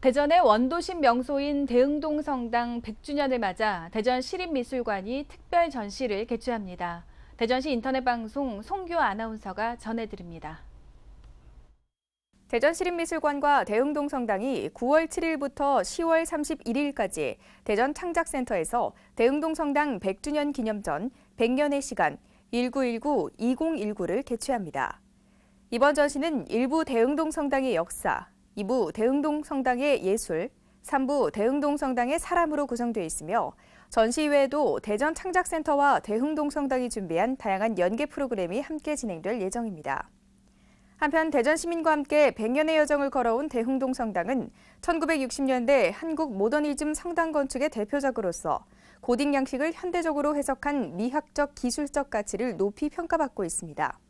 대전의 원도심 명소인 대흥동 성당 100주년을 맞아 대전 시립미술관이 특별 전시를 개최합니다. 대전시 인터넷 방송 송규 아나운서가 전해드립니다. 대전시립미술관과 대흥동 성당이 9월 7일부터 10월 31일까지 대전 창작센터에서 대흥동 성당 100주년 기념전 100년의 시간 1919-2019를 개최합니다. 이번 전시는 일부 대흥동 성당의 역사, 2부 대흥동 성당의 예술, 3부 대흥동 성당의 사람으로 구성되어 있으며 전시 외에도 대전 창작센터와 대흥동 성당이 준비한 다양한 연계 프로그램이 함께 진행될 예정입니다. 한편 대전 시민과 함께 100년의 여정을 걸어온 대흥동 성당은 1960년대 한국 모더니즘 성당 건축의 대표작으로서 고딕 양식을 현대적으로 해석한 미학적 기술적 가치를 높이 평가받고 있습니다.